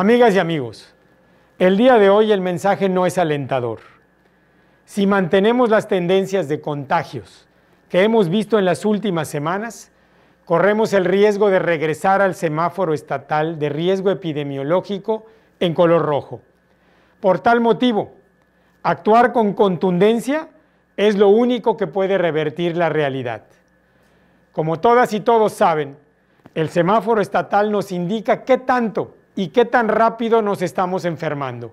Amigas y amigos, el día de hoy el mensaje no es alentador. Si mantenemos las tendencias de contagios que hemos visto en las últimas semanas, corremos el riesgo de regresar al semáforo estatal de riesgo epidemiológico en color rojo. Por tal motivo, actuar con contundencia es lo único que puede revertir la realidad. Como todas y todos saben, el semáforo estatal nos indica qué tanto y qué tan rápido nos estamos enfermando,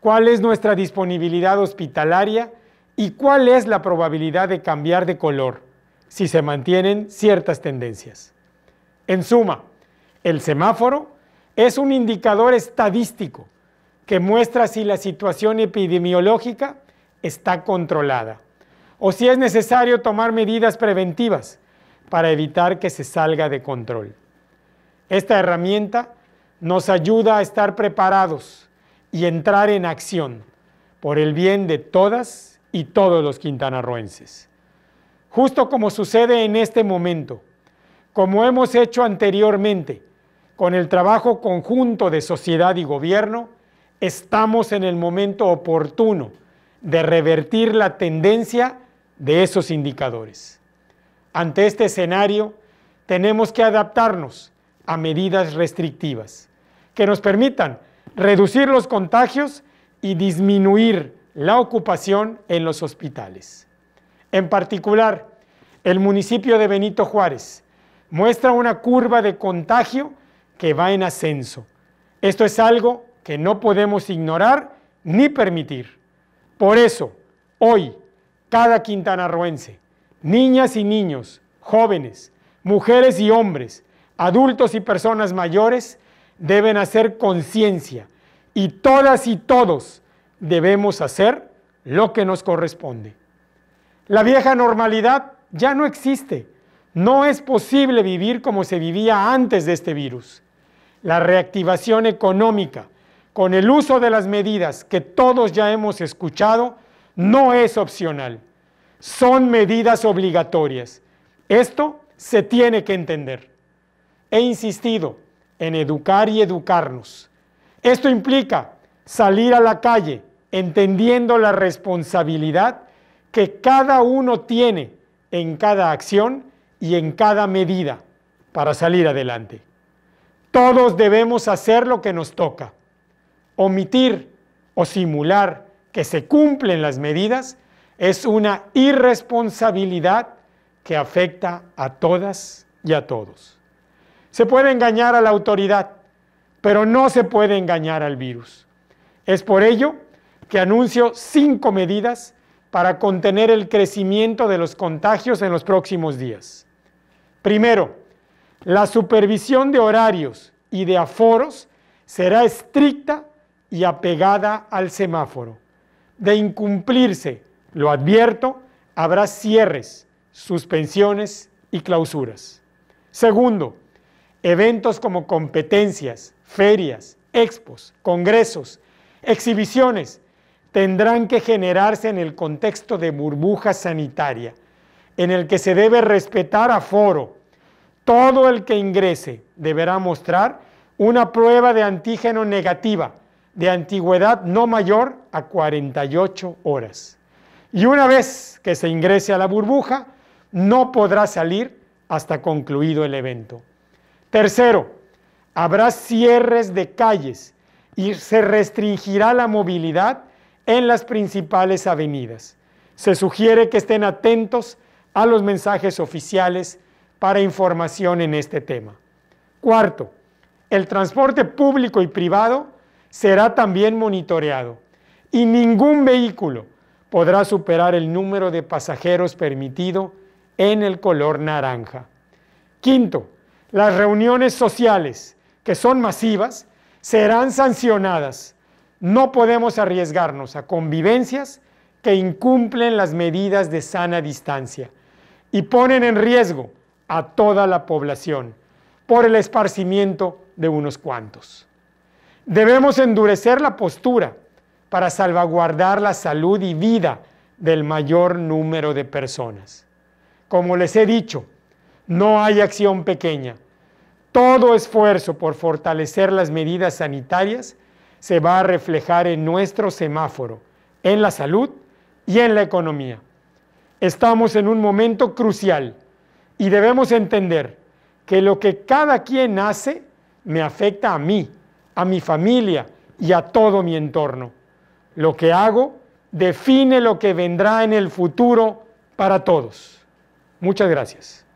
cuál es nuestra disponibilidad hospitalaria y cuál es la probabilidad de cambiar de color si se mantienen ciertas tendencias. En suma, el semáforo es un indicador estadístico que muestra si la situación epidemiológica está controlada o si es necesario tomar medidas preventivas para evitar que se salga de control. Esta herramienta nos ayuda a estar preparados y entrar en acción por el bien de todas y todos los quintanarroenses. Justo como sucede en este momento, como hemos hecho anteriormente, con el trabajo conjunto de sociedad y gobierno, estamos en el momento oportuno de revertir la tendencia de esos indicadores. Ante este escenario, tenemos que adaptarnos a medidas restrictivas que nos permitan reducir los contagios y disminuir la ocupación en los hospitales. En particular, el municipio de Benito Juárez muestra una curva de contagio que va en ascenso. Esto es algo que no podemos ignorar ni permitir. Por eso, hoy, cada quintanarroense, niñas y niños, jóvenes, mujeres y hombres, adultos y personas mayores, deben hacer conciencia y todas y todos debemos hacer lo que nos corresponde. La vieja normalidad ya no existe. No es posible vivir como se vivía antes de este virus. La reactivación económica, con el uso de las medidas que todos ya hemos escuchado, no es opcional. Son medidas obligatorias. Esto se tiene que entender. He insistido, en educar y educarnos. Esto implica salir a la calle entendiendo la responsabilidad que cada uno tiene en cada acción y en cada medida para salir adelante. Todos debemos hacer lo que nos toca. Omitir o simular que se cumplen las medidas es una irresponsabilidad que afecta a todas y a todos. Se puede engañar a la autoridad, pero no se puede engañar al virus. Es por ello que anuncio cinco medidas para contener el crecimiento de los contagios en los próximos días. Primero, la supervisión de horarios y de aforos será estricta y apegada al semáforo. De incumplirse, lo advierto, habrá cierres, suspensiones y clausuras. Segundo, Eventos como competencias, ferias, expos, congresos, exhibiciones tendrán que generarse en el contexto de burbuja sanitaria, en el que se debe respetar a foro. Todo el que ingrese deberá mostrar una prueba de antígeno negativa de antigüedad no mayor a 48 horas. Y una vez que se ingrese a la burbuja, no podrá salir hasta concluido el evento. Tercero, habrá cierres de calles y se restringirá la movilidad en las principales avenidas. Se sugiere que estén atentos a los mensajes oficiales para información en este tema. Cuarto, el transporte público y privado será también monitoreado y ningún vehículo podrá superar el número de pasajeros permitido en el color naranja. Quinto, las reuniones sociales, que son masivas, serán sancionadas. No podemos arriesgarnos a convivencias que incumplen las medidas de sana distancia y ponen en riesgo a toda la población por el esparcimiento de unos cuantos. Debemos endurecer la postura para salvaguardar la salud y vida del mayor número de personas. Como les he dicho, no hay acción pequeña. Todo esfuerzo por fortalecer las medidas sanitarias se va a reflejar en nuestro semáforo, en la salud y en la economía. Estamos en un momento crucial y debemos entender que lo que cada quien hace me afecta a mí, a mi familia y a todo mi entorno. Lo que hago define lo que vendrá en el futuro para todos. Muchas gracias.